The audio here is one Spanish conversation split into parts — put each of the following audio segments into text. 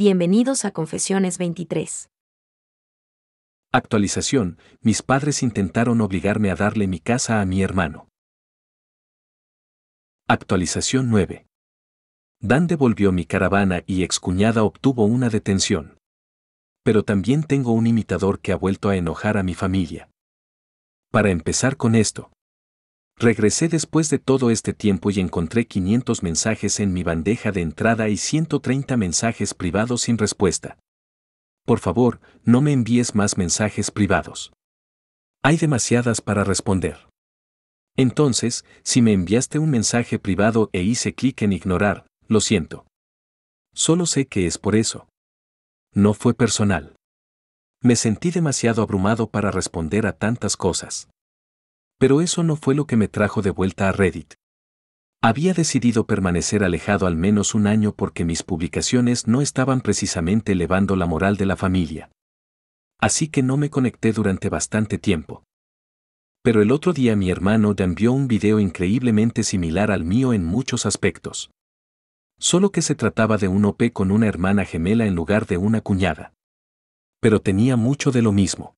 Bienvenidos a Confesiones 23. Actualización. Mis padres intentaron obligarme a darle mi casa a mi hermano. Actualización 9. Dan devolvió mi caravana y excuñada obtuvo una detención. Pero también tengo un imitador que ha vuelto a enojar a mi familia. Para empezar con esto, Regresé después de todo este tiempo y encontré 500 mensajes en mi bandeja de entrada y 130 mensajes privados sin respuesta. Por favor, no me envíes más mensajes privados. Hay demasiadas para responder. Entonces, si me enviaste un mensaje privado e hice clic en ignorar, lo siento. Solo sé que es por eso. No fue personal. Me sentí demasiado abrumado para responder a tantas cosas pero eso no fue lo que me trajo de vuelta a Reddit. Había decidido permanecer alejado al menos un año porque mis publicaciones no estaban precisamente elevando la moral de la familia. Así que no me conecté durante bastante tiempo. Pero el otro día mi hermano ya envió un video increíblemente similar al mío en muchos aspectos. Solo que se trataba de un OP con una hermana gemela en lugar de una cuñada. Pero tenía mucho de lo mismo.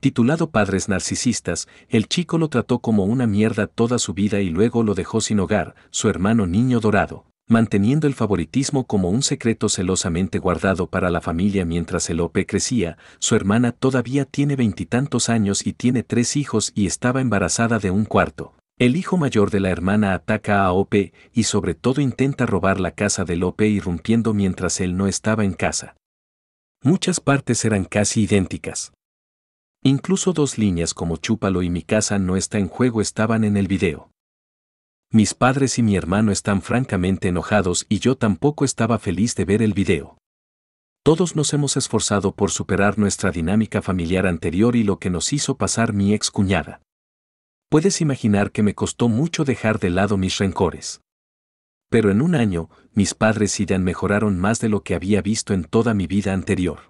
Titulado Padres Narcisistas, el chico lo trató como una mierda toda su vida y luego lo dejó sin hogar, su hermano niño dorado, manteniendo el favoritismo como un secreto celosamente guardado para la familia mientras el Lope crecía, su hermana todavía tiene veintitantos años y tiene tres hijos y estaba embarazada de un cuarto. El hijo mayor de la hermana ataca a Ope y sobre todo intenta robar la casa de Lope irrumpiendo mientras él no estaba en casa. Muchas partes eran casi idénticas. Incluso dos líneas como Chúpalo y Mi casa no está en juego estaban en el video. Mis padres y mi hermano están francamente enojados y yo tampoco estaba feliz de ver el video. Todos nos hemos esforzado por superar nuestra dinámica familiar anterior y lo que nos hizo pasar mi ex cuñada. Puedes imaginar que me costó mucho dejar de lado mis rencores. Pero en un año, mis padres y Dan mejoraron más de lo que había visto en toda mi vida anterior.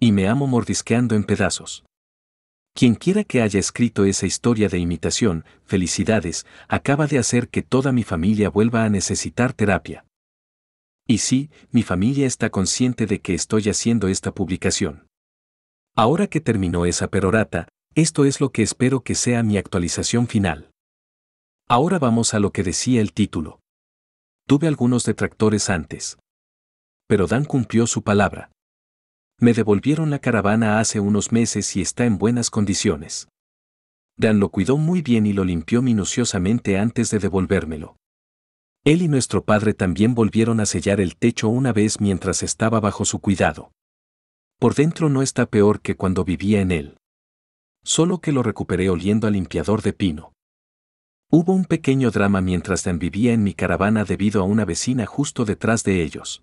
Y me amo mordisqueando en pedazos. Quien quiera que haya escrito esa historia de imitación, felicidades, acaba de hacer que toda mi familia vuelva a necesitar terapia. Y sí, mi familia está consciente de que estoy haciendo esta publicación. Ahora que terminó esa perorata, esto es lo que espero que sea mi actualización final. Ahora vamos a lo que decía el título. Tuve algunos detractores antes. Pero Dan cumplió su palabra. Me devolvieron la caravana hace unos meses y está en buenas condiciones. Dan lo cuidó muy bien y lo limpió minuciosamente antes de devolvérmelo. Él y nuestro padre también volvieron a sellar el techo una vez mientras estaba bajo su cuidado. Por dentro no está peor que cuando vivía en él. Solo que lo recuperé oliendo al limpiador de pino. Hubo un pequeño drama mientras Dan vivía en mi caravana debido a una vecina justo detrás de ellos.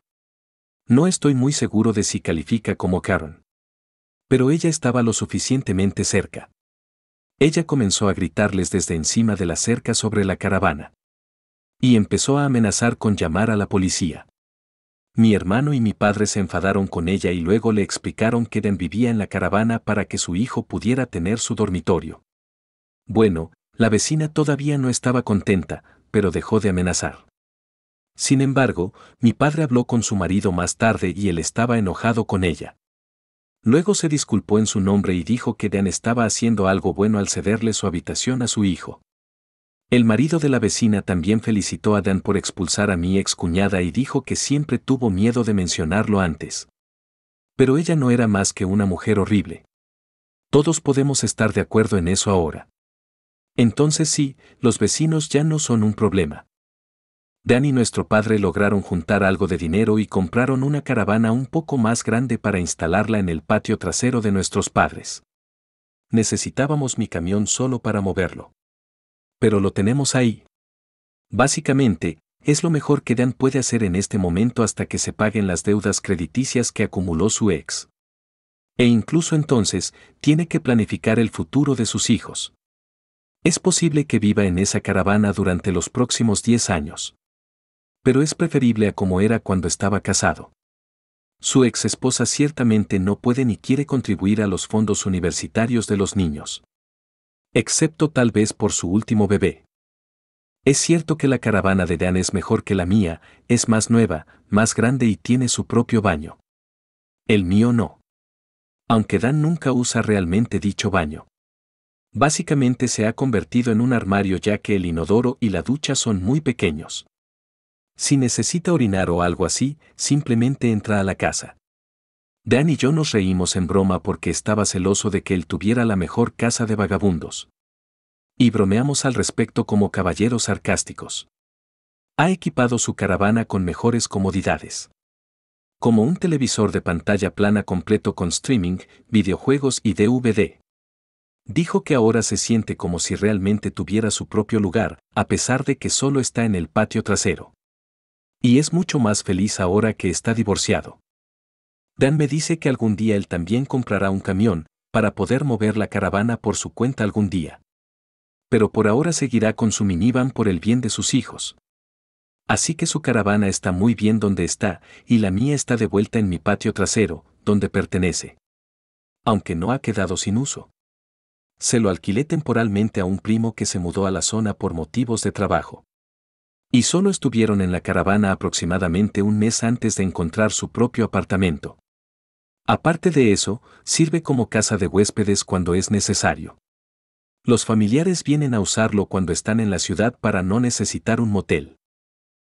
No estoy muy seguro de si califica como Karen. Pero ella estaba lo suficientemente cerca. Ella comenzó a gritarles desde encima de la cerca sobre la caravana. Y empezó a amenazar con llamar a la policía. Mi hermano y mi padre se enfadaron con ella y luego le explicaron que Dan vivía en la caravana para que su hijo pudiera tener su dormitorio. Bueno, la vecina todavía no estaba contenta, pero dejó de amenazar. Sin embargo, mi padre habló con su marido más tarde y él estaba enojado con ella. Luego se disculpó en su nombre y dijo que Dan estaba haciendo algo bueno al cederle su habitación a su hijo. El marido de la vecina también felicitó a Dan por expulsar a mi excuñada y dijo que siempre tuvo miedo de mencionarlo antes. Pero ella no era más que una mujer horrible. Todos podemos estar de acuerdo en eso ahora. Entonces sí, los vecinos ya no son un problema. Dan y nuestro padre lograron juntar algo de dinero y compraron una caravana un poco más grande para instalarla en el patio trasero de nuestros padres. Necesitábamos mi camión solo para moverlo. Pero lo tenemos ahí. Básicamente, es lo mejor que Dan puede hacer en este momento hasta que se paguen las deudas crediticias que acumuló su ex. E incluso entonces, tiene que planificar el futuro de sus hijos. Es posible que viva en esa caravana durante los próximos 10 años pero es preferible a como era cuando estaba casado. Su ex esposa ciertamente no puede ni quiere contribuir a los fondos universitarios de los niños. Excepto tal vez por su último bebé. Es cierto que la caravana de Dan es mejor que la mía, es más nueva, más grande y tiene su propio baño. El mío no. Aunque Dan nunca usa realmente dicho baño. Básicamente se ha convertido en un armario ya que el inodoro y la ducha son muy pequeños. Si necesita orinar o algo así, simplemente entra a la casa. Dan y yo nos reímos en broma porque estaba celoso de que él tuviera la mejor casa de vagabundos. Y bromeamos al respecto como caballeros sarcásticos. Ha equipado su caravana con mejores comodidades. Como un televisor de pantalla plana completo con streaming, videojuegos y DVD. Dijo que ahora se siente como si realmente tuviera su propio lugar, a pesar de que solo está en el patio trasero. Y es mucho más feliz ahora que está divorciado. Dan me dice que algún día él también comprará un camión, para poder mover la caravana por su cuenta algún día. Pero por ahora seguirá con su minivan por el bien de sus hijos. Así que su caravana está muy bien donde está, y la mía está de vuelta en mi patio trasero, donde pertenece. Aunque no ha quedado sin uso. Se lo alquilé temporalmente a un primo que se mudó a la zona por motivos de trabajo y solo estuvieron en la caravana aproximadamente un mes antes de encontrar su propio apartamento. Aparte de eso, sirve como casa de huéspedes cuando es necesario. Los familiares vienen a usarlo cuando están en la ciudad para no necesitar un motel.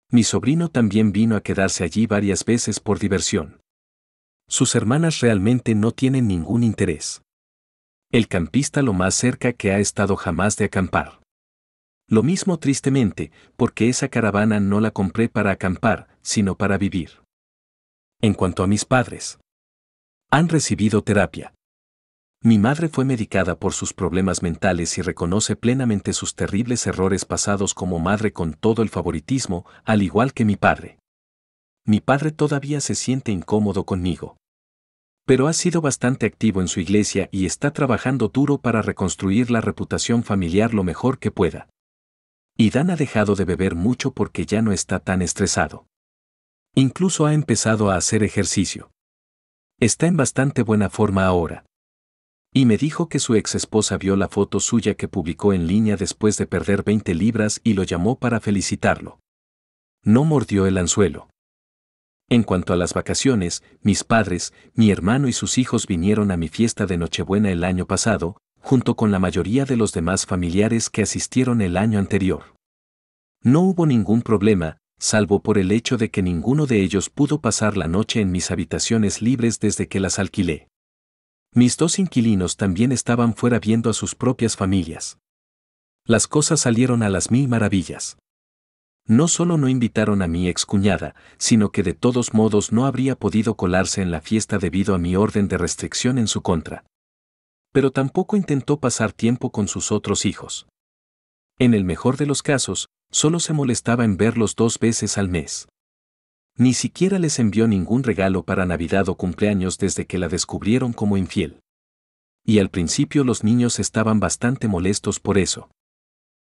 Mi sobrino también vino a quedarse allí varias veces por diversión. Sus hermanas realmente no tienen ningún interés. El campista lo más cerca que ha estado jamás de acampar. Lo mismo tristemente, porque esa caravana no la compré para acampar, sino para vivir. En cuanto a mis padres, han recibido terapia. Mi madre fue medicada por sus problemas mentales y reconoce plenamente sus terribles errores pasados como madre con todo el favoritismo, al igual que mi padre. Mi padre todavía se siente incómodo conmigo. Pero ha sido bastante activo en su iglesia y está trabajando duro para reconstruir la reputación familiar lo mejor que pueda. Y Dan ha dejado de beber mucho porque ya no está tan estresado. Incluso ha empezado a hacer ejercicio. Está en bastante buena forma ahora. Y me dijo que su ex esposa vio la foto suya que publicó en línea después de perder 20 libras y lo llamó para felicitarlo. No mordió el anzuelo. En cuanto a las vacaciones, mis padres, mi hermano y sus hijos vinieron a mi fiesta de Nochebuena el año pasado, junto con la mayoría de los demás familiares que asistieron el año anterior. No hubo ningún problema, salvo por el hecho de que ninguno de ellos pudo pasar la noche en mis habitaciones libres desde que las alquilé. Mis dos inquilinos también estaban fuera viendo a sus propias familias. Las cosas salieron a las mil maravillas. No solo no invitaron a mi excuñada, sino que de todos modos no habría podido colarse en la fiesta debido a mi orden de restricción en su contra pero tampoco intentó pasar tiempo con sus otros hijos. En el mejor de los casos, solo se molestaba en verlos dos veces al mes. Ni siquiera les envió ningún regalo para Navidad o cumpleaños desde que la descubrieron como infiel. Y al principio los niños estaban bastante molestos por eso.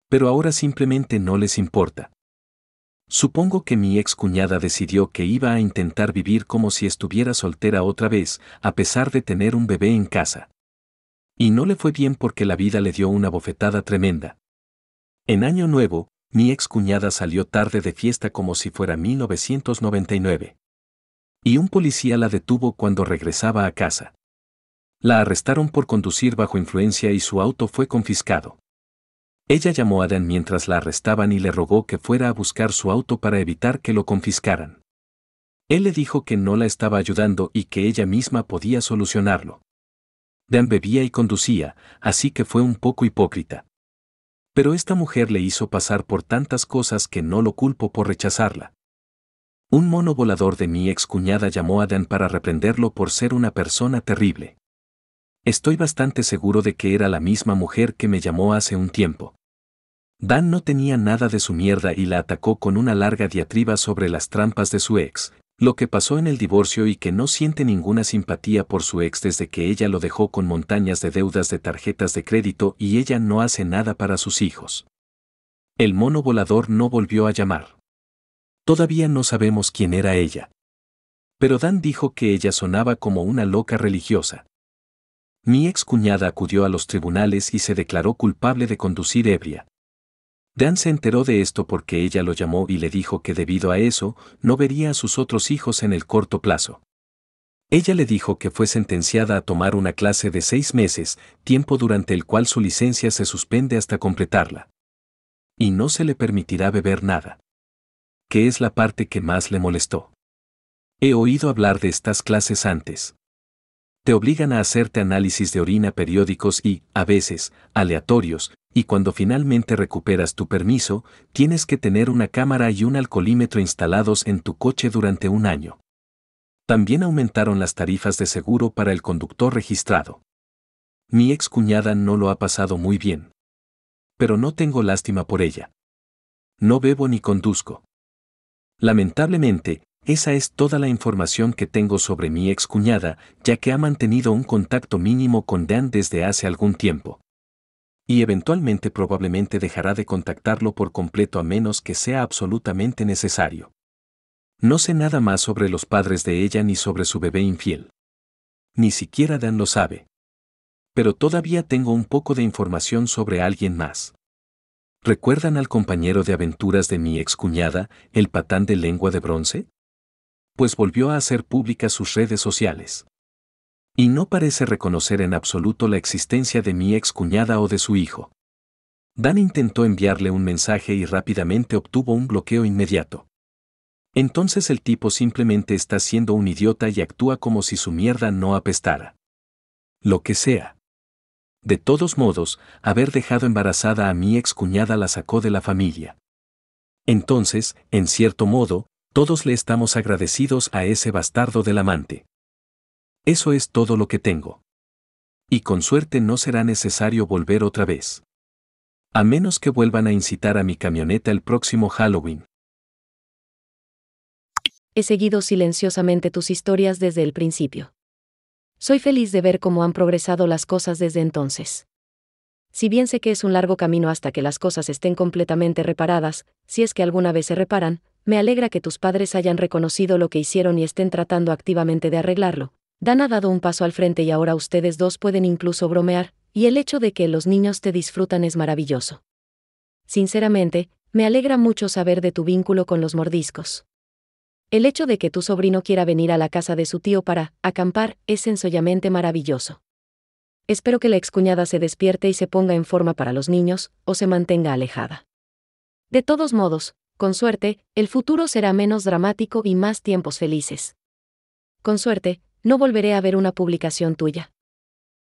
Pero ahora simplemente no les importa. Supongo que mi ex cuñada decidió que iba a intentar vivir como si estuviera soltera otra vez, a pesar de tener un bebé en casa. Y no le fue bien porque la vida le dio una bofetada tremenda. En Año Nuevo, mi ex cuñada salió tarde de fiesta como si fuera 1999. Y un policía la detuvo cuando regresaba a casa. La arrestaron por conducir bajo influencia y su auto fue confiscado. Ella llamó a Dan mientras la arrestaban y le rogó que fuera a buscar su auto para evitar que lo confiscaran. Él le dijo que no la estaba ayudando y que ella misma podía solucionarlo. Dan bebía y conducía, así que fue un poco hipócrita. Pero esta mujer le hizo pasar por tantas cosas que no lo culpo por rechazarla. Un mono volador de mi ex cuñada llamó a Dan para reprenderlo por ser una persona terrible. Estoy bastante seguro de que era la misma mujer que me llamó hace un tiempo. Dan no tenía nada de su mierda y la atacó con una larga diatriba sobre las trampas de su ex, lo que pasó en el divorcio y que no siente ninguna simpatía por su ex desde que ella lo dejó con montañas de deudas de tarjetas de crédito y ella no hace nada para sus hijos. El mono volador no volvió a llamar. Todavía no sabemos quién era ella. Pero Dan dijo que ella sonaba como una loca religiosa. Mi ex cuñada acudió a los tribunales y se declaró culpable de conducir ebria. Dan se enteró de esto porque ella lo llamó y le dijo que debido a eso, no vería a sus otros hijos en el corto plazo. Ella le dijo que fue sentenciada a tomar una clase de seis meses, tiempo durante el cual su licencia se suspende hasta completarla. Y no se le permitirá beber nada. Que es la parte que más le molestó. He oído hablar de estas clases antes te obligan a hacerte análisis de orina periódicos y, a veces, aleatorios, y cuando finalmente recuperas tu permiso, tienes que tener una cámara y un alcoholímetro instalados en tu coche durante un año. También aumentaron las tarifas de seguro para el conductor registrado. Mi excuñada no lo ha pasado muy bien. Pero no tengo lástima por ella. No bebo ni conduzco. Lamentablemente, esa es toda la información que tengo sobre mi excuñada, ya que ha mantenido un contacto mínimo con Dan desde hace algún tiempo. Y eventualmente probablemente dejará de contactarlo por completo a menos que sea absolutamente necesario. No sé nada más sobre los padres de ella ni sobre su bebé infiel. Ni siquiera Dan lo sabe. Pero todavía tengo un poco de información sobre alguien más. ¿Recuerdan al compañero de aventuras de mi excuñada, el patán de lengua de bronce? pues volvió a hacer públicas sus redes sociales. Y no parece reconocer en absoluto la existencia de mi excuñada o de su hijo. Dan intentó enviarle un mensaje y rápidamente obtuvo un bloqueo inmediato. Entonces el tipo simplemente está siendo un idiota y actúa como si su mierda no apestara. Lo que sea. De todos modos, haber dejado embarazada a mi excuñada la sacó de la familia. Entonces, en cierto modo, todos le estamos agradecidos a ese bastardo del amante. Eso es todo lo que tengo. Y con suerte no será necesario volver otra vez. A menos que vuelvan a incitar a mi camioneta el próximo Halloween. He seguido silenciosamente tus historias desde el principio. Soy feliz de ver cómo han progresado las cosas desde entonces. Si bien sé que es un largo camino hasta que las cosas estén completamente reparadas, si es que alguna vez se reparan, me alegra que tus padres hayan reconocido lo que hicieron y estén tratando activamente de arreglarlo. Dan ha dado un paso al frente y ahora ustedes dos pueden incluso bromear, y el hecho de que los niños te disfrutan es maravilloso. Sinceramente, me alegra mucho saber de tu vínculo con los mordiscos. El hecho de que tu sobrino quiera venir a la casa de su tío para acampar es sencillamente maravilloso. Espero que la excuñada se despierte y se ponga en forma para los niños, o se mantenga alejada. De todos modos, con suerte, el futuro será menos dramático y más tiempos felices. Con suerte, no volveré a ver una publicación tuya.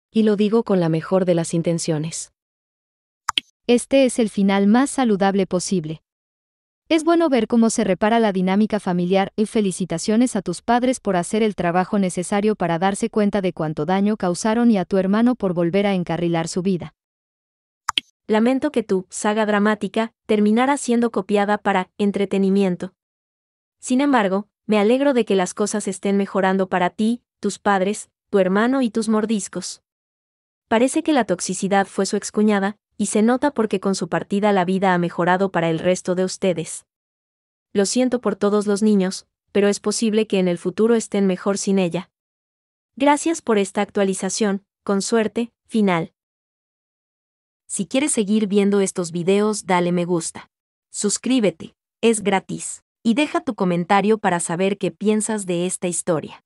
Y lo digo con la mejor de las intenciones. Este es el final más saludable posible. Es bueno ver cómo se repara la dinámica familiar y felicitaciones a tus padres por hacer el trabajo necesario para darse cuenta de cuánto daño causaron y a tu hermano por volver a encarrilar su vida. Lamento que tu saga dramática terminara siendo copiada para entretenimiento. Sin embargo, me alegro de que las cosas estén mejorando para ti, tus padres, tu hermano y tus mordiscos. Parece que la toxicidad fue su excuñada, y se nota porque con su partida la vida ha mejorado para el resto de ustedes. Lo siento por todos los niños, pero es posible que en el futuro estén mejor sin ella. Gracias por esta actualización, con suerte, final. Si quieres seguir viendo estos videos, dale me gusta. Suscríbete, es gratis. Y deja tu comentario para saber qué piensas de esta historia.